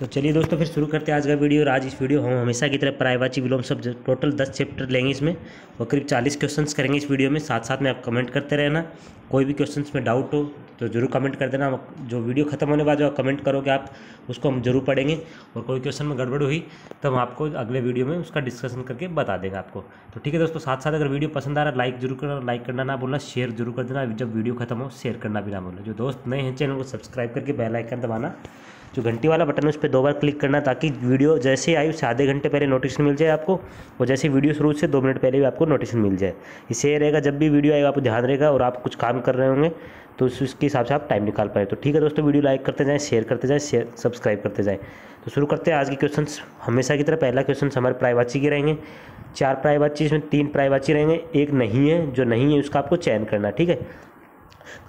तो चलिए दोस्तों फिर शुरू करते हैं आज का वीडियो और आज इस वीडियो हम हमेशा की तरह प्रायवाची विलोम सब टोटल दस चैप्टर लेंगे इसमें और करीब चालीस क्वेश्चन करेंगे इस वीडियो में साथ साथ में आप कमेंट करते रहना कोई भी क्वेश्चन में डाउट हो तो जरूर कमेंट कर देना जो वीडियो खत्म होने बाद जो कमेंट करोगे आप उसको हम जरूर पढ़ेंगे और कोई क्वेश्चन में गड़बड़ हुई तो हम आपको अगले वीडियो में उसका डिस्कशन करके बता देंगे आपको तो ठीक है दोस्तों साथ साथ अगर वीडियो पसंद आ रहा है लाइक जरूर करना लाइक करना ना बोलना शेयर जरूर कर देना जब वीडियो खत्म हो शेयर करना भी ना बोलना जो दोस्त नए हैं चैनल को सब्सक्राइब करके बेलाइकन दबाना जो घंटी वाला बटन है उस पर दो बार क्लिक करना ताकि वीडियो जैसे आई उससे आधे घंटे पहले नोटिफिकेशन मिल जाए आपको और जैसे वीडियो शुरू से दो मिनट पहले भी आपको नोटिफिकेशन मिल जाए इससे रहेगा जब भी वीडियो आएगा आपको ध्यान रहेगा और आप कुछ काम कर रहे होंगे तो उसके हिसाब से आप टाइम निकाल पाए तो ठीक है दोस्तों वीडियो लाइक करते जाएँ शेयर करते जाएँ शेयर सब्सक्राइब करते जाएँ तो शुरू करते हैं आज के क्वेश्चन हमेशा की तरह पहला क्वेश्चन हमारे प्राइवाची के रहेंगे चार प्राइवाची इसमें तीन प्राइवाची रहेंगे एक नहीं है जो नहीं है उसका आपको चयन करना ठीक है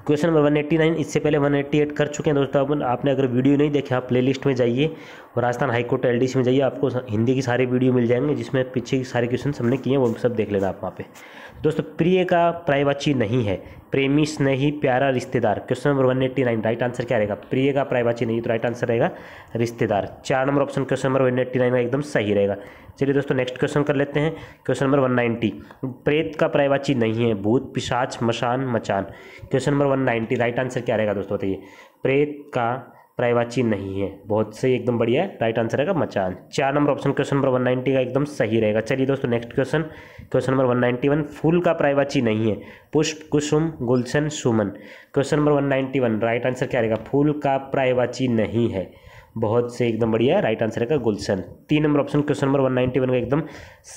question number one eighty nine इससे पहले वन एट्टी एट कर चुके हैं दोस्तों अपन आपने अगर वीडियो नहीं देखे आप प्लेलिस्ट में जाइए और राजस्थान हाईकोर्ट एल डी में जाइए आपको हिंदी की सारी वीडियो मिल जाएंगे जिसमें पीछे की सारे क्वेश्चन हमने किए हैं वो सब देख लेना आप वहाँ पे दोस्तों प्रिय का प्रायवाची नहीं है प्रेमी स्नेही प्यारा रिश्तेदार question number one eighty nine right answer क्या रहेगा प्रिय का प्राइवाची नहीं तो राइट आंसर रहेगा रिश्तेदार चार number option question number one eighty nine का एकदम सही रहेगा चलिए दोस्तों नेक्स्ट क्वेश्चन कर लेते हैं क्वेश्चन नंबर वन नाइन्टी प्रेत का प्रायवाची नहीं है भूत पिशाच मशान मचान question number one ninety right answer क्या रहेगा दोस्तों बताइए प्रेत का प्राइवाची नहीं है बहुत सही एकदम बढ़िया है राइट आंसर रहेगा मचान चार number option question number one ninety का एकदम सही रहेगा चलिए दोस्तों next question question number one ninety one फूल का प्राइवाची नहीं है पुष्प कुसुम गुलशन सुमन question number one ninety one right answer क्या रहेगा फूल का प्राइवाची नहीं है बहुत से एकदम बढ़िया है राइट आंसर रहेगा गुलशन तीन number option question number one ninety one का एकदम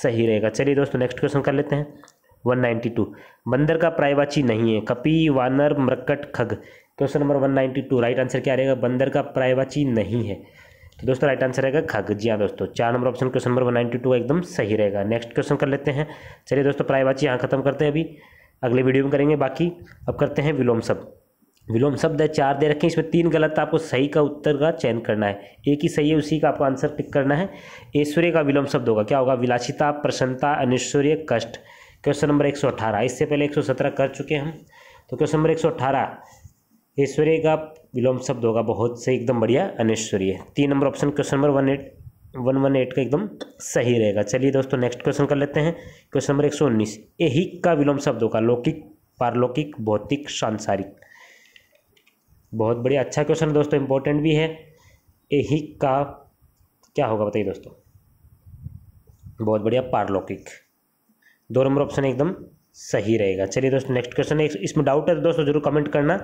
सही रहेगा चलिए दोस्तों नेक्स्ट क्वेश्चन कर लेते हैं वन नाइन्टी टू बंदर का प्रायवाची नहीं है कपी वानर मरकट खग question number one ninety two right answer क्या रहेगा बंदर का प्रायवाची नहीं है तो दोस्तों राइट आंसर रहेगा खग जी हाँ दोस्तों चार number option question number one two एकदम सही रहेगा नेक्स्ट क्वेश्चन कर लेते हैं चलिए दोस्तों प्रायवाची यहाँ खत्म करते हैं अभी अगले वीडियो में करेंगे बाकी अब करते हैं विलोम शब्द विलोम शब्द है चार दे रखें इसमें तीन गलत आपको सही का उत्तर का चयन करना है एक ही सही है उसी का आपको आंसर टिक करना है ऐश्वर्य का विलोम शब्द होगा क्या होगा विलासिता प्रसन्नता अनिश्वर्य कष्ट क्वेश्चन नंबर 118 इससे पहले 117 कर चुके हम तो क्वेश्चन नंबर 118 ऐश्वर्य का विलोम शब्द होगा बहुत सही एकदम बढ़िया अनिश्वरीय तीन number option question number one eight one one eight का एकदम सही रहेगा चलिए दोस्तों नेक्स्ट क्वेश्चन कर लेते हैं क्वेश्चन नंबर एक सौ उन्नीस एहिक का विलोम शब्द होगा लौकिक पारलौकिक भौतिक सांसारिक बहुत बढ़िया अच्छा क्वेश्चन दोस्तों इंपॉर्टेंट भी है एहिक का क्या होगा बताइए दोस्तों बहुत बढ़िया पारलौकिक दो नंबर ऑप्शन एकदम सही रहेगा चलिए दोस्तों नेक्स्ट क्वेश्चन है इसमें डाउट है तो दोस्तों जरूर कमेंट करना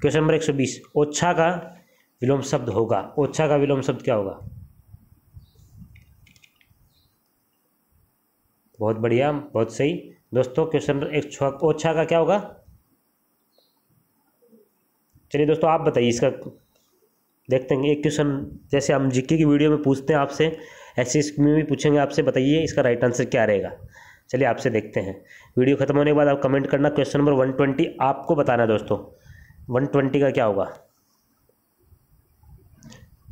क्वेश्चन नंबर एक सौ बीस ओच्छा का विलोम शब्द होगा ओच्छा का विलोम शब्द क्या होगा बहुत बढ़िया बहुत सही दोस्तों क्वेश्चन नंबर एक छः ओछा का क्या होगा चलिए दोस्तों आप बताइए इसका देखते हैं एक क्वेश्चन जैसे हम जिक्के की वीडियो में पूछते हैं आपसे ऐसे इसमें भी पूछेंगे आपसे बताइए इसका राइट आंसर क्या रहेगा चलिए आपसे देखते हैं वीडियो खत्म होने के बाद आप कमेंट करना क्वेश्चन नंबर वन ट्वेंटी आपको बताना है दोस्तों वन ट्वेंटी का क्या होगा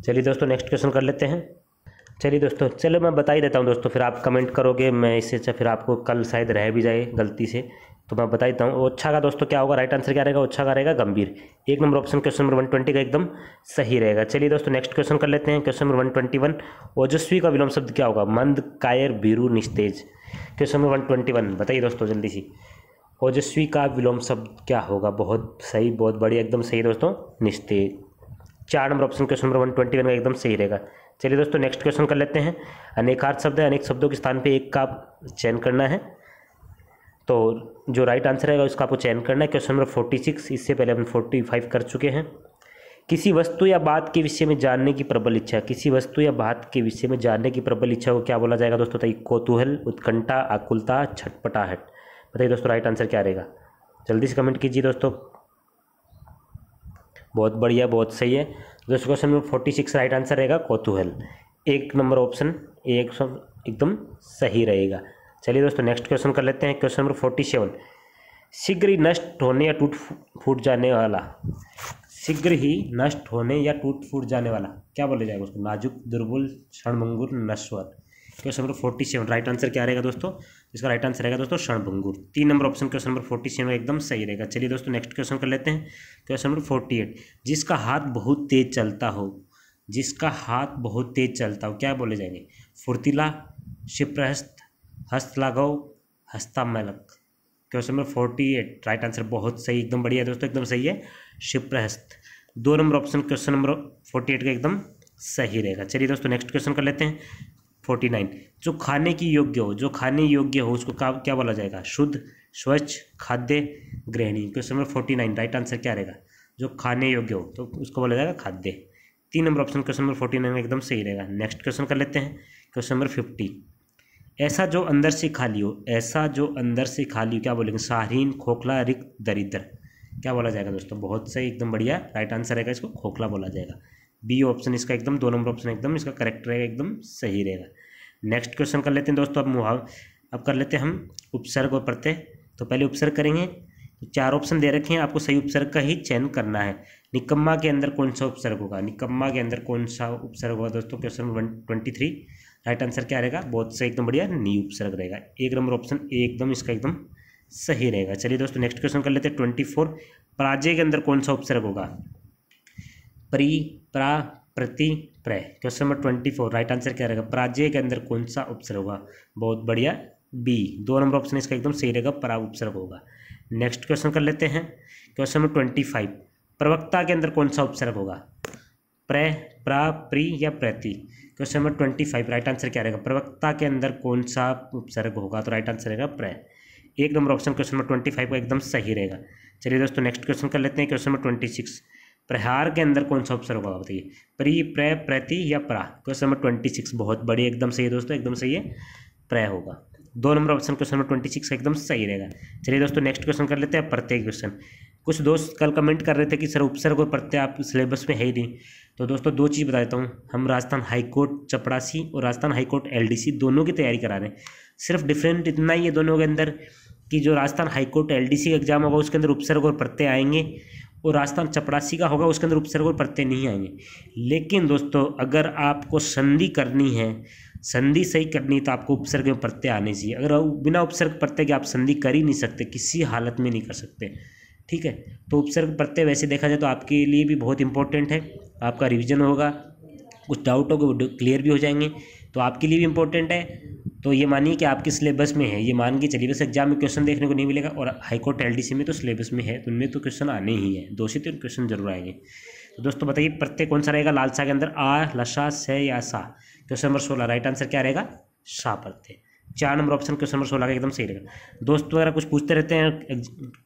चलिए दोस्तों नेक्स्ट क्वेश्चन कर लेते हैं चलिए दोस्तों चलो मैं बता ही देता हूँ दोस्तों फिर आप कमेंट करोगे मैं इससे अच्छा फिर आपको कल शायद रह भी जाए गलती से तो मैं बता देता हूँ ओछा अच्छा का दोस्तों क्या होगा राइट आंसर क्या रहेगा ओछा अच्छा का रहेगा गंभीर एक number option question number one twenty का एकदम सही रहेगा चलिए दोस्तों नेक्स्ट क्वेश्चन कर लेते हैं question number one twenty one ओजस्वी का विलोम शब्द क्या होगा मंद कायर बिरू निस्तेज question number one twenty one बताइए दोस्तों जल्दी सी ओजस्वी का विलोम शब्द क्या होगा बहुत सही बहुत बढ़िया एकदम सही दोस्तों निस्तेज चार number option question number one twenty one का एकदम सही रहेगा चलिए दोस्तों नेक्स्ट क्वेश्चन कर लेते हैं अनेकार्थ शब्द है अनेक शब्दों के स्थान पर एक का चयन करना है तो जो राइट आंसर है उसका आपको चयन करना है क्वेश्चन नंबर फोर्टी सिक्स इससे पहले हम फोर्टी फाइव कर चुके हैं किसी वस्तु या बात के विषय में जानने की प्रबल इच्छा किसी वस्तु या बात के विषय में जानने की प्रबल इच्छा को क्या बोला जाएगा दोस्तों बताइए कौतूहल उत्कंठा आकुलता छटपटाहट बताइए दोस्तों राइट आंसर क्या रहेगा जल्दी से कमेंट कीजिए दोस्तों बहुत बढ़िया बहुत सही है दोस्तों question number forty six right answer रहेगा कौतूहल एक नंबर ऑप्शन एक एकदम सही रहेगा चलिए दोस्तों नेक्स्ट क्वेश्चन कर लेते हैं क्वेश्चन नंबर फोर्टी सेवन शीघ्र ही नष्ट होने या टूट फूट जाने वाला शीघ्र ही नष्ट होने या टूट फूट जाने वाला क्या बोले जाएगा उसको नाजुक दुर्बुल क्षणभंगुर नश्वर question number forty seven right answer क्या रहेगा दोस्तों इसका राइट आंसर रहेगा दोस्तों क्षणभंगुर तीन number option question number forty seven एकदम सही रहेगा चलिए दोस्तों नेक्स्ट क्वेश्चन कर लेते हैं क्वेश्चन नंबर फोर्टी एट जिसका हाथ बहुत तेज चलता हो जिसका हाथ बहुत तेज चलता हो क्या बोले जाएंगे फुर्तीला शिप्रहस्त हस्त लाघव हस्तामलक question number forty eight right answer बहुत सही एकदम बढ़िया दोस्तों एकदम सही है शिप्रहस्त दो number option question number forty eight का एकदम सही रहेगा चलिए दोस्तों नेक्स्ट क्वेश्चन कर लेते हैं फोर्टी नाइन जो खाने की योग्य हो जो खाने योग्य हो उसको क्या क्या बोला जाएगा शुद्ध स्वच्छ खाद्य ग्रहणी question number forty nine right answer क्या रहेगा जो खाने योग्य हो तो उसको बोला जाएगा खाद्य तीन number option question number forty nine एकदम सही रहेगा नेक्स्ट क्वेश्चन कर लेते हैं क्वेश्चन नंबर फिफ्टी ऐसा जो अंदर से खाली हो ऐसा जो अंदर से खाली हो क्या बोलेंगे शाहरीन खोखला रिक्त दरिद्र क्या बोला जाएगा दोस्तों बहुत सही एकदम बढ़िया राइट आंसर रहेगा इसको खोखला बोला जाएगा बी ऑप्शन इसका एकदम दो नंबर ऑप्शन एकदम इसका करेक्ट रहेगा एकदम सही रहेगा नेक्स्ट क्वेश्चन कर लेते हैं दोस्तों अब मुहाव अब कर लेते हैं हम उपसर्ग और प्रत्यय तो पहले उपसर्ग करेंगे तो चार ऑप्शन दे रखे हैं आपको सही उपसर्ग का ही चयन करना है निकम्मा के अंदर कौन सा उपसर्ग होगा निकम्मा के अंदर कौन सा उपसर्ग होगा दोस्तों question twenty three right answer क्या रहेगा बहुत सही एकदम बढ़िया नी उपसर्ग रहेगा एक नंबर ऑप्शन ए एकदम इसका एकदम सही रहेगा चलिए दोस्तों नेक्स्ट क्वेश्चन कर लेते हैं ट्वेंटी फोर पराजय के अंदर कौन सा उपसर्ग होगा परी प्रा प्रति प्रय question number twenty four right answer क्या रहेगा पराजय के अंदर कौन सा उपसर्ग होगा बहुत बढ़िया बी दो नंबर ऑप्शन इसका एकदम सही रहेगा परा उपसर्ग होगा नेक्स्ट क्वेश्चन कर लेते हैं क्वेश्चन नंबर ट्वेंटी फाइव प्रवक्ता के अंदर कौन सा उपसर्ग होगा प्र प्रा प्री या प्रति question number twenty five right answer क्या रहेगा प्रवक्ता के अंदर कौन सा उपसर्ग होगा तो राइट आंसर रहेगा प्र एक number option question number twenty five का एकदम सही रहेगा चलिए दोस्तों नेक्स्ट क्वेश्चन कर लेते हैं क्वेश्चन नंबर ट्वेंटी सिक्स प्रहार के अंदर कौन सा उपसर्ग होगा बताइए प्री प्र प्रति या प्रा क्वेश्चन नंबर ट्वेंटी सिक्स बहुत बड़ी एकदम सही है दोस्तों एकदम सही है प्र होगा दो number option question number twenty six एकदम सही रहेगा चलिए दोस्तों नेक्स्ट क्वेश्चन कर लेते हैं प्रत्येक क्वेश्चन कुछ दोस्त कल कमेंट कर रहे थे कि सर उपसर्ग और प्रत्यय आप सिलेबस में है ही नहीं तो दोस्तों दो चीज़ बता देता हूँ हम राजस्थान हाईकोर्ट चपड़ासी और राजस्थान हाईकोर्ट सी दोनों की तैयारी करा रहे हैं सिर्फ डिफरेंट इतना ही है दोनों के अंदर कि जो राजस्थान हाईकोर्ट सी का एग्जाम होगा उसके अंदर उपसर्ग और प्रत्यय आएंगे और राजस्थान चपड़ासी का होगा उसके अंदर उपसर्ग और प्रत्यय नहीं आएंगे लेकिन दोस्तों अगर आपको संधि करनी है संधि सही करनी तो आपको उपसर्ग में प्रत्यय आने चाहिए अगर बिना उपसर्ग प्रत्यय के आप संधि कर ही नहीं सकते किसी हालत में नहीं कर सकते ठीक है तो उपसर्ग प्रत्यय वैसे देखा जाए तो आपके लिए भी बहुत इंपॉर्टेंट है आपका रिविजन होगा कुछ डाउट होगा वो क्लियर भी हो जाएंगे तो आपके लिए भी इंपॉर्टेंट है तो ये मानिए कि आपके सिलेबस में है ये मान के चलिए बस एग्जाम में क्वेश्चन देखने को नहीं मिलेगा और हाईकोर्ट सी में तो सिलेबस में है तो उनमें तो क्वेश्चन आने ही है दो से तीन क्वेश्चन जरूर आएंगे तो दोस्तों बताइए प्रत्यय कौन सा रहेगा लालसा के अंदर आ लशा स या सा क्वेश्चन नंबर सोलह राइट आंसर क्या रहेगा सा प्रत्यय चार नंबर ऑप्शन क्वेश्चन नंबर सोलह का एकदम सही रहेगा दोस्त वगैरह तो कुछ पूछते रहते हैं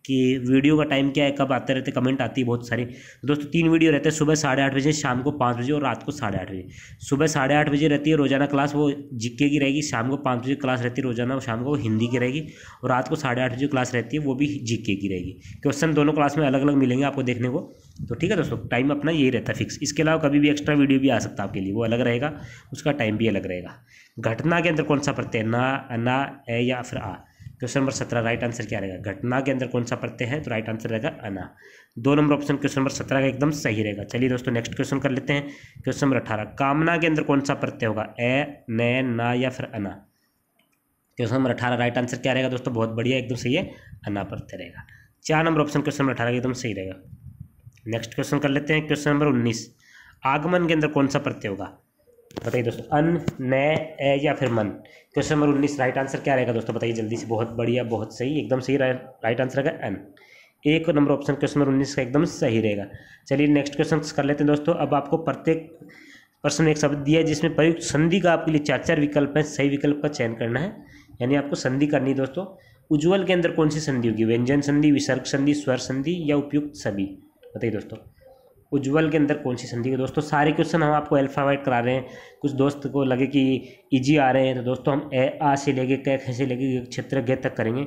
कि वीडियो का टाइम क्या है कब आते रहते कमेंट आती है बहुत सारी दोस्तों तीन वीडियो रहते हैं सुबह साढ़े आठ बजे शाम को पाँच बजे और रात को साढ़े आठ बजे सुबह साढ़े आठ बजे रहती है रोजाना क्लास वो जिक्के की रहेगी शाम को पाँच बजे क्लास रहती है रोजाना शाम को हिंदी की रहेगी और रात को साढ़े आठ बजे क्लास रहती है वो भी जिक्के की रहेगी क्वेश्चन दोनों क्लास में अलग अलग मिलेंगे आपको देखने को तो ठीक है दोस्तों टाइम अपना यही रहता है फिक्स इसके अलावा कभी भी एक्स्ट्रा वीडियो भी आ सकता है आपके लिए वो अलग रहेगा उसका टाइम भी अलग रहेगा घटना के अंदर कौन सा प्रत्यय ना अना ए या फिर आ क्वेश्चन नंबर सत्रह राइट आंसर क्या रहेगा घटना के अंदर कौन सा प्रत्यय है तो राइट आंसर रहेगा अना दो नंबर ऑप्शन क्वेश्चन नंबर सत्रह का एकदम सही रहेगा चलिए दोस्तों नेक्स्ट क्वेश्चन कर लेते हैं क्वेश्चन नंबर अठारह कामना के अंदर कौन सा प्रत्यय होगा ए न ना या फिर अना क्वेश्चन नंबर अठारह राइट आंसर क्या रहेगा दोस्तों बहुत बढ़िया एकदम सही है अना प्रत्यय रहेगा चार नंबर ऑप्शन क्वेश्चन नंबर अठारह एकदम सही रहेगा नेक्स्ट क्वेश्चन कर लेते हैं क्वेश्चन नंबर उन्नीस आगमन के अंदर कौन सा प्रत्यय होगा बताइए दोस्तों अन न ए या फिर मन क्वेश्चन नंबर उन्नीस राइट आंसर क्या रहेगा दोस्तों बताइए जल्दी से बहुत बढ़िया बहुत सही एकदम सही राइट आंसर रहेगा एन एक नंबर ऑप्शन क्वेश्चन नंबर उन्नीस का एकदम सही रहेगा चलिए नेक्स्ट क्वेश्चन कर लेते हैं दोस्तों अब आपको प्रत्येक प्रश्न में एक शब्द दिया है जिसमें प्रयुक्त संधि का आपके लिए चार चार विकल्प है सही विकल्प का चयन करना है यानी आपको संधि करनी है दोस्तों उज्ज्वल के अंदर कौन सी संधि होगी व्यंजन संधि विसर्ग संधि स्वर संधि या उपयुक्त सभी बताइए दोस्तों उज्ज्वल के अंदर कौन सी संधि है दोस्तों सारे क्वेश्चन हम आपको अल्फ़ावाइट करा रहे हैं कुछ दोस्त को लगे कि इजी आ रहे हैं तो दोस्तों हम ए आ से लेके कै खे से लेके क्षेत्र गे तक करेंगे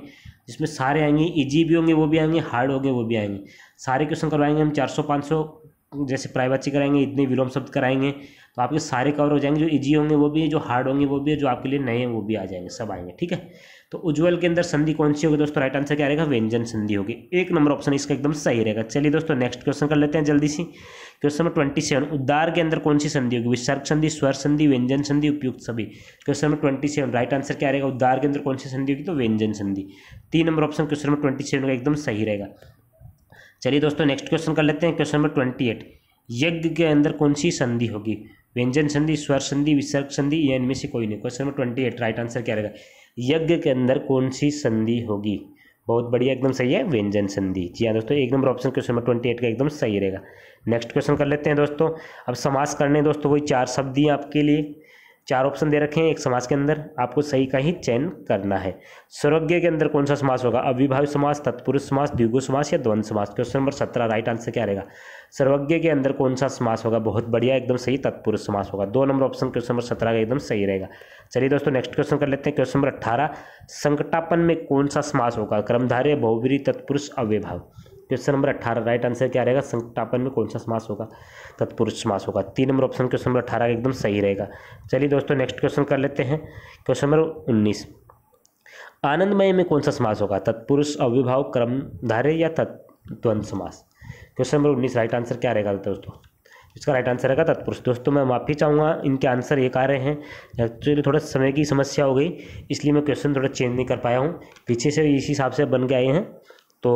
जिसमें सारे आएंगे इजी भी होंगे वो भी आएंगे हार्ड होंगे वो भी आएंगे सारे क्वेश्चन करवाएंगे हम चार सौ पाँच सौ जैसे प्राइवेसी कराएंगे इतने विलोम शब्द कराएंगे तो आपके सारे कवर हो जाएंगे जो इजी होंगे वो भी है जो हार्ड होंगे वो भी है जो आपके लिए नए हैं वो भी आ जाएंगे सब आएंगे ठीक है तो उज्ज्वल के अंदर संधि कौन सी होगी दोस्तों राइट आंसर क्या रहेगा व्यंजन संधि होगी एक नंबर ऑप्शन इसका एकदम सही रहेगा चलिए दोस्तों नेक्स्ट क्वेश्चन कर लेते हैं जल्दी सी क्वेश्चन नंबर ट्वेंटी सेवन उद्धार के अंदर कौन सी संधि होगी विसर्ग संधि स्वर संधि व्यंजन संधि उपयुक्त सभी question number twenty seven right answer क्या रहेगा उद्धार के अंदर कौन सी संधि होगी तो व्यंजन संधि तीन number option question number twenty seven का एकदम सही रहेगा चलिए दोस्तों नेक्स्ट क्वेश्चन कर लेते हैं क्वेश्चन नंबर ट्वेंटी एट यज्ञ के अंदर कौन सी संधि होगी व्यंजन संधि स्वर संधि विसर्ग संधि या इनमें से कोई नहीं question number twenty eight right answer क्या रहेगा यज्ञ के अंदर कौन सी संधि होगी बहुत बढ़िया एकदम सही है व्यंजन संधि जी हाँ दोस्तों एक number option question number twenty eight का एकदम सही रहेगा नेक्स्ट क्वेश्चन कर लेते हैं दोस्तों अब समास करने दोस्तों वही चार शब्द दिए आपके लिए चार ऑप्शन दे रखे हैं एक समाज के अंदर आपको सही का ही चयन करना है स्वरज्ञ के अंदर कौन सा समास होगा अविभाव समास तत्पुरुष समास द्विगु समास या द्वंद समास क्वेश्चन नंबर सत्रह राइट आंसर क्या रहेगा सर्वज्ञ के अंदर कौन सा समास होगा बहुत बढ़िया एकदम सही तत्पुरुष समास होगा दो नंबर ऑप्शन क्वेश्चन नंबर सत्रह का एकदम सही रहेगा चलिए दोस्तों नेक्स्ट क्वेश्चन कर लेते हैं क्वेश्चन नंबर अट्ठारह संकटापन में कौन सा समास होगा क्रमधारे बहुवीरी तत्पुरुष अव्यभाव क्वेश्चन नंबर अट्ठारह राइट आंसर क्या रहेगा संकटापन में कौन सा समास होगा तत्पुरुष समास होगा तीन नंबर ऑप्शन क्वेश्चन नंबर अठारह का एकदम सही रहेगा चलिए दोस्तों नेक्स्ट क्वेश्चन कर लेते हैं क्वेश्चन नंबर उन्नीस आनंदमय में कौन सा समास होगा तत्पुरुष अव्यभाव क्रमधारे या तत्व समास क्वेश्चन नंबर उन्नीस राइट आंसर क्या रहेगा दोस्तों इसका राइट आंसर रहेगा तत्पुरुष दोस्तों मैं माफ़ी चाहूँगा इनके आंसर एक आ रहे हैं एक्चुअली थोड़ा समय की समस्या हो गई इसलिए मैं क्वेश्चन थोड़ा चेंज नहीं कर पाया हूँ पीछे से इसी हिसाब से बन के आए हैं तो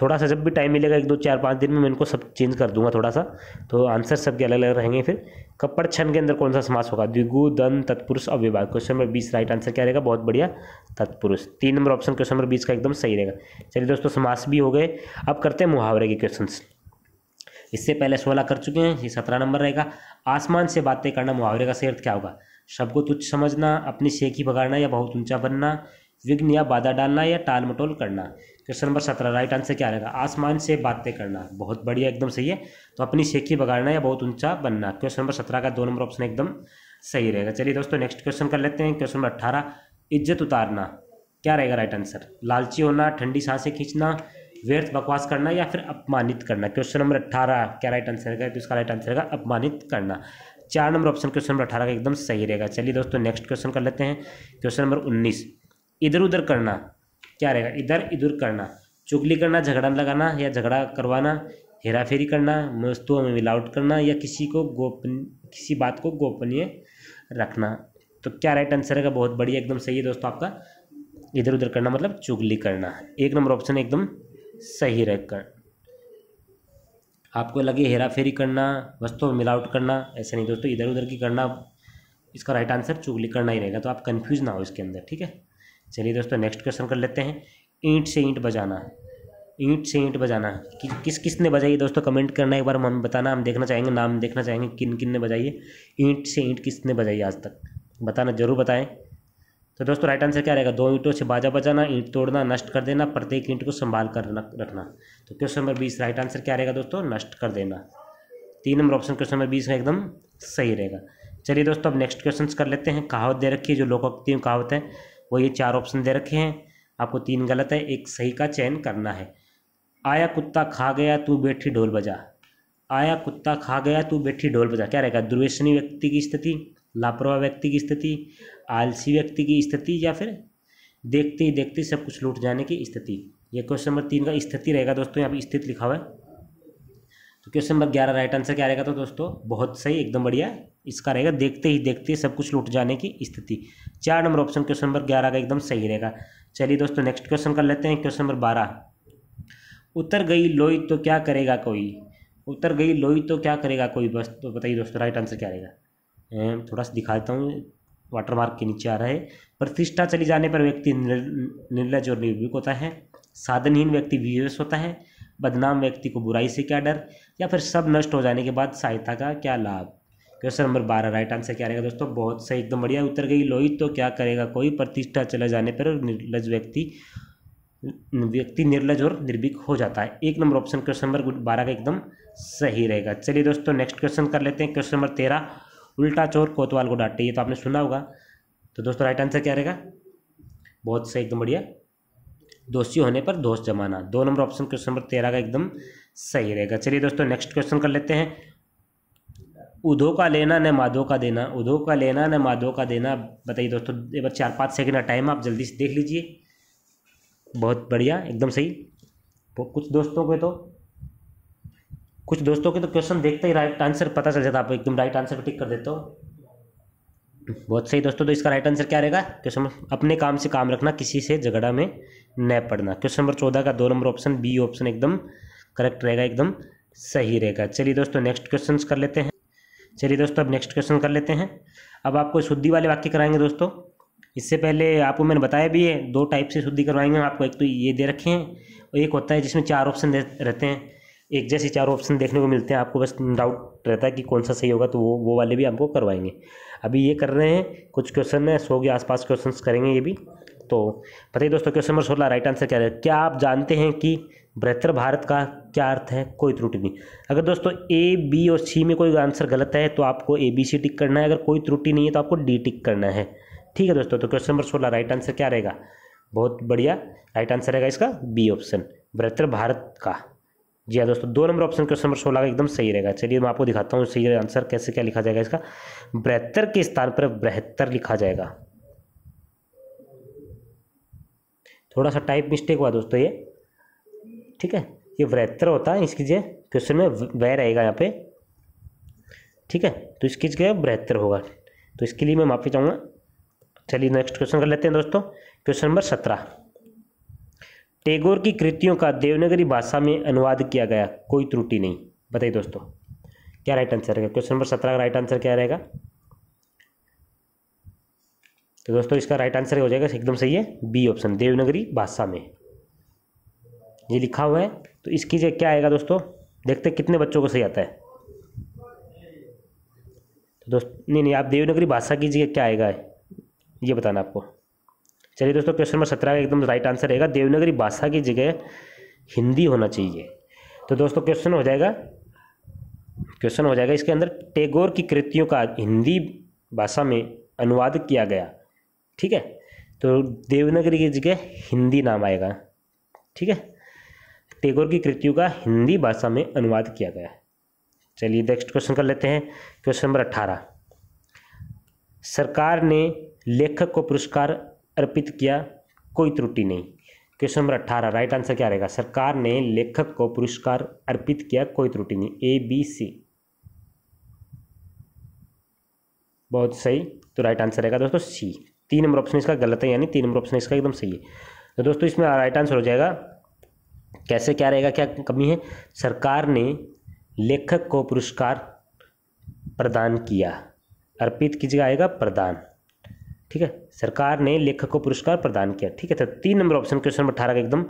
थोड़ा सा जब भी टाइम मिलेगा एक दो चार पाँच दिन में मैं इनको सब चेंज कर दूंगा थोड़ा सा तो आंसर सबके अलग अलग रहेंगे फिर कपड़ छन के अंदर कौन सा समास होगा द्विगु दन तत्पुरुष अव्यवाह क्वेश्चन नंबर बीस राइट आंसर क्या रहेगा बहुत बढ़िया तत्पुरुष तीन नंबर ऑप्शन क्वेश्चन नंबर बीस का एकदम सही रहेगा चलिए दोस्तों समास भी हो गए अब करते हैं मुहावरे के क्वेश्चन इससे पहले सोलह कर चुके हैं ये सत्रह नंबर रहेगा आसमान से बातें करना मुहावरे का सही अर्थ क्या होगा शब्द को तुच्छ समझना अपनी शेखी बगाड़ना या बहुत ऊंचा बनना विघ्न या बाधा डालना या टाल मटोल करना क्वेश्चन नंबर सत्रह राइट आंसर क्या रहेगा आसमान से बातें करना बहुत बढ़िया एकदम सही है तो अपनी शेखी बगाड़ना या बहुत ऊंचा बनना क्वेश्चन नंबर सत्रह का दो नंबर ऑप्शन एकदम सही रहेगा चलिए दोस्तों नेक्स्ट क्वेश्चन कर लेते हैं क्वेश्चन नंबर अट्ठारह इज्जत उतारना क्या रहेगा राइट आंसर लालची होना ठंडी सांसें खींचना व्यर्थ बकवास करना या फिर अपमानित करना क्वेश्चन नंबर अट्ठारह क्या राइट आंसर रहेगा तो इसका राइट आंसर रहेगा अपमानित करना चार नंबर ऑप्शन क्वेश्चन नंबर अठारह का एकदम सही रहेगा चलिए दोस्तों नेक्स्ट क्वेश्चन कर लेते हैं क्वेश्चन नंबर उन्नीस इधर उधर करना क्या रहेगा इधर इधर करना चुगली करना झगड़ा लगाना या झगड़ा करवाना हेरा फेरी करना वस्तुओं में मिलावट करना या किसी को गोपन किसी बात को गोपनीय रखना तो क्या राइट आंसर है बहुत बढ़िया एकदम सही है दोस्तों आपका इधर उधर करना मतलब चुगली करना एक नंबर ऑप्शन एकदम सही रहकर आपको लगे हेरा फेरी करना वस्तुओं में मिलावट करना ऐसा नहीं दोस्तों इधर उधर की करना इसका राइट आंसर चुगली करना ही रहेगा तो आप कन्फ्यूज ना हो इसके अंदर ठीक है चलिए दोस्तों नेक्स्ट क्वेश्चन कर लेते हैं ईंट से ईंट बजाना ईंट से ईंट बजाना कि, किस किस ने बजाई दोस्तों कमेंट करना एक बार हम बताना हम देखना चाहेंगे नाम देखना चाहेंगे किन किन ने बजाई ईंट से ईंट किसने बजाई आज तक बताना जरूर बताएं तो दोस्तों राइट आंसर क्या रहेगा दो ईंटों से बाजा बजाना ईंट तोड़ना नष्ट कर देना प्रत्येक ईंट को संभाल कर रखना तो क्वेश्चन नंबर बीस राइट आंसर क्या रहेगा दोस्तों नष्ट कर देना तीन नंबर ऑप्शन क्वेश्चन नंबर बीस एकदम सही रहेगा चलिए दोस्तों अब नेक्स्ट क्वेश्चन कर लेते हैं कहावत दे रखी है जो लोकोक्ति कहावत है वो ये चार ऑप्शन दे रखे हैं आपको तीन गलत है एक सही का चयन करना है आया कुत्ता खा गया तू बैठी ढोल बजा आया कुत्ता खा गया तू बैठी ढोल बजा क्या रहेगा दुर्व्यसनी व्यक्ति की स्थिति लापरवाह व्यक्ति की स्थिति आलसी व्यक्ति की स्थिति या फिर देखते ही देखते सब कुछ लूट जाने की स्थिति यह क्वेश्चन नंबर तीन का स्थिति रहेगा दोस्तों यहाँ पर स्थिति लिखा हुआ है क्वेश्चन नंबर ग्यारह राइट आंसर क्या रहेगा तो दोस्तों बहुत सही एकदम बढ़िया इसका रहेगा देखते ही देखते ही सब कुछ लुट जाने की स्थिति चार नंबर ऑप्शन क्वेश्चन नंबर ग्यारह का एकदम सही रहेगा चलिए दोस्तों नेक्स्ट क्वेश्चन कर लेते हैं क्वेश्चन नंबर बारह उतर गई लोई तो क्या करेगा कोई उतर गई लोई तो क्या करेगा कोई बस तो बताइए दोस्तों राइट आंसर क्या रहेगा अं, थोड़ा सा दिखा देता हूँ वाटर मार्क के नीचे आ रहा है प्रतिष्ठा चली जाने पर व्यक्ति निर्लज और निर्भीक होता है साधनहीन व्यक्ति विवेश होता है बदनाम व्यक्ति को बुराई से क्या डर या फिर सब नष्ट हो जाने के बाद सहायता का क्या लाभ क्वेश्चन नंबर बारह राइट आंसर क्या रहेगा दोस्तों बहुत सही एकदम बढ़िया उत्तर गई लोहित तो क्या करेगा कोई प्रतिष्ठा चले जाने पर निर्लज व्यक्ति व्यक्ति निर्लज और निर्भीक हो जाता है एक नंबर ऑप्शन क्वेश्चन नंबर बारह का एकदम सही रहेगा चलिए दोस्तों नेक्स्ट क्वेश्चन कर लेते हैं क्वेश्चन नंबर तेरह उल्टा चोर कोतवाल को डांटे ये तो आपने सुना होगा तो दोस्तों राइट आंसर क्या रहेगा बहुत सही एकदम बढ़िया दोषी होने पर दोष जमाना दो नंबर ऑप्शन क्वेश्चन नंबर तेरह का एकदम सही रहेगा चलिए दोस्तों नेक्स्ट क्वेश्चन कर लेते हैं उधो का लेना न माधो का देना उधो का लेना न माधो का देना बताइए दोस्तों एक बार चार पाँच सेकेंड का टाइम आप जल्दी से देख लीजिए बहुत बढ़िया एकदम सही कुछ दोस्तों के तो कुछ दोस्तों के तो क्वेश्चन देखते ही राइट आंसर पता चल जाता आप एकदम राइट आंसर पर टिक कर देते हो बहुत सही दोस्तों तो इसका राइट आंसर क्या रहेगा क्वेश्चन अपने काम से काम रखना किसी से झगड़ा में न पड़ना क्वेश्चन नंबर चौदह का दो नंबर ऑप्शन बी ऑप्शन एकदम करेक्ट रहेगा एकदम सही रहेगा चलिए दोस्तों नेक्स्ट क्वेश्चन कर लेते हैं चलिए दोस्तों अब नेक्स्ट क्वेश्चन कर लेते हैं अब आपको शुद्धि वाले वाक्य कराएंगे दोस्तों इससे पहले आपको मैंने बताया भी है दो टाइप से शुद्धि करवाएंगे आपको एक तो ये दे रखे हैं और एक होता है जिसमें चार ऑप्शन रहते हैं एक जैसे चार ऑप्शन देखने को मिलते हैं आपको बस डाउट रहता है कि कौन सा सही होगा तो वो वो वाले भी आपको करवाएंगे अभी ये कर रहे हैं कुछ क्वेश्चन है सौ के आसपास क्वेश्चन करेंगे ये भी तो पता ही दोस्तों क्वेश्चन नंबर सोलह राइट आंसर क्या है क्या आप जानते हैं कि बेहतर भारत का क्या अर्थ है कोई त्रुटि नहीं अगर दोस्तों ए बी और सी में कोई आंसर गलत है तो आपको ए बी सी टिक करना है अगर कोई त्रुटि नहीं है तो आपको डी टिक करना है ठीक है दोस्तों तो क्वेश्चन नंबर सोलह राइट आंसर क्या रहेगा बहुत बढ़िया राइट आंसर रहेगा इसका बी ऑप्शन बृहत्तर भारत का जी हाँ दोस्तों दो नंबर ऑप्शन क्वेश्चन नंबर सोलह का एकदम सही रहेगा चलिए मैं आपको दिखाता हूँ सही आंसर कैसे क्या लिखा जाएगा इसका बेहतर के स्थान पर बहत्तर लिखा जाएगा थोड़ा सा टाइप मिस्टेक हुआ दोस्तों ये ठीक है ये बहत्तर होता है इसकी जो क्वेश्चन में वह रहेगा यहाँ पे ठीक है तो इसकी जगह बृहत्तर होगा तो इसके लिए मैं माफ़ी चाहूँगा चलिए नेक्स्ट क्वेश्चन कर लेते हैं दोस्तों क्वेश्चन नंबर सत्रह टैगोर की कृतियों का देवनगरी भाषा में अनुवाद किया गया कोई त्रुटि नहीं बताइए दोस्तों क्या राइट आंसर रहेगा क्वेश्चन नंबर सत्रह का राइट आंसर क्या रहेगा तो दोस्तों इसका राइट आंसर हो जाएगा एकदम सही है बी ऑप्शन देवनगरी भाषा में ये लिखा हुआ है तो इसकी जगह क्या आएगा दोस्तों देखते कितने बच्चों को सही आता है तो दोस्त नहीं नहीं आप देवनगरी भाषा की जगह क्या आएगा ये बताना आपको चलिए दोस्तों क्वेश्चन नंबर सत्रह का एकदम राइट आंसर रहेगा देवनागरी भाषा की जगह हिंदी होना चाहिए तो दोस्तों क्वेश्चन हो जाएगा क्वेश्चन हो जाएगा इसके अंदर टेगोर की कृतियों का हिंदी भाषा में अनुवाद किया गया ठीक है तो देवनागरी की जगह हिंदी नाम आएगा ठीक है टेगोर की कृतियों का हिंदी भाषा में अनुवाद किया गया चलिए नेक्स्ट क्वेश्चन कर लेते हैं क्वेश्चन नंबर अट्ठारह सरकार ने लेखक को पुरस्कार अर्पित किया कोई त्रुटि नहीं क्वेश्चन नंबर अट्ठारह राइट आंसर क्या रहेगा सरकार ने लेखक को पुरस्कार अर्पित किया कोई त्रुटि नहीं ए बी सी बहुत सही तो राइट आंसर रहेगा दोस्तों सी तीन नंबर ऑप्शन इसका गलत है यानी तीन नंबर ऑप्शन इसका एकदम सही है तो दोस्तों इसमें राइट आंसर हो जाएगा कैसे क्या रहेगा क्या कमी है सरकार ने लेखक को पुरस्कार प्रदान किया अर्पित कीजिएगा आएगा प्रदान ठीक है सरकार ने लेखक को पुरस्कार प्रदान किया ठीक है तो तीन नंबर ऑप्शन क्वेश्चन नंबर अठारह का एकदम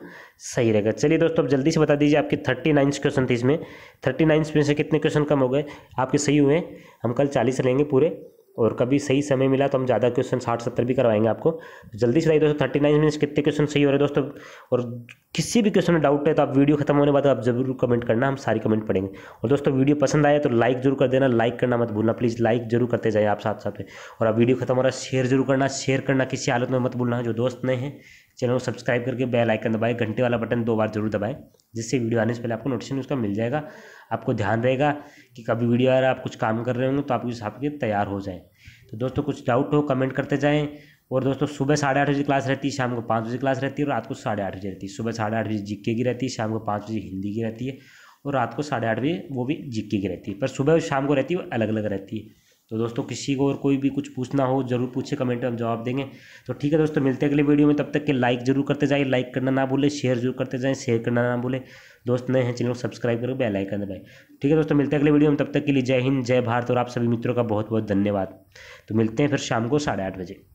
सही रहेगा चलिए दोस्तों अब जल्दी से बता दीजिए आपके थर्टी नाइन्स क्वेश्चन थे इसमें थर्टी नाइन्थ में से कितने क्वेश्चन कम हो गए आपके सही हुए हम कल चालीस लेंगे पूरे और कभी सही समय मिला तो हम ज़्यादा क्वेश्चन साठ सत्तर भी करवाएंगे आपको तो जल्दी से बताइए दोस्तों थर्टी नाइन मिनट्स कितने क्वेश्चन सही हो रहे हैं दोस्तों और किसी भी क्वेश्चन में डाउट है तो आप वीडियो खत्म होने बाद आप जरूर कमेंट करना हम सारी कमेंट पढ़ेंगे और दोस्तों वीडियो पसंद आए तो लाइक जरूर कर देना लाइक करना मत भूलना प्लीज़ लाइक जरूर करते जाए आप साथ साथ में और आप वीडियो खत्म हो रहा है शेयर जरूर करना शेयर करना किसी हालत में मत भूलना जो दोस्त नए हैं चैनल को सब्सक्राइब करके बेल आइकन दबाएं घंटे वाला बटन दो बार जरूर दबाएं जिससे वीडियो आने से पहले आपको नोटिफिकेशन उसका मिल जाएगा आपको ध्यान रहेगा कि कभी वीडियो आ रहा आप कुछ काम कर रहे होंगे तो आप हिसाब के तैयार हो जाएं तो दोस्तों कुछ डाउट हो कमेंट करते जाएँ और दोस्तों सुबह साढ़े आठ बजे क्लास रहती है शाम को पाँच बजे क्लास रहती है और रात को साढ़े आठ बजे रहती है सुबह साढ़े आठ बजे जीके की रहती है शाम को पाँच बजे हिंदी की रहती है और रात को साढ़े आठ बजे वो भी जीके की रहती है पर सुबह और शाम को रहती है वो अलग अलग रहती है तो दोस्तों किसी को और कोई भी कुछ पूछना हो जरूर पूछे कमेंट में हम जवाब देंगे तो ठीक है दोस्तों मिलते हैं अगले वीडियो में तब तक के लाइक जरूर करते जाए लाइक करना ना भूले शेयर जरूर करते जाएँ शेयर करना ना भूले दोस्त नए हैं चैनल को सब्सक्राइब करो बेल आइकन दबाएं ठीक है दोस्तों मिलते हैं अगले वीडियो में तब तक के लिए जय हिंद जय भारत और आप सभी मित्रों का बहुत बहुत धन्यवाद तो मिलते हैं फिर शाम को साढ़े आठ बजे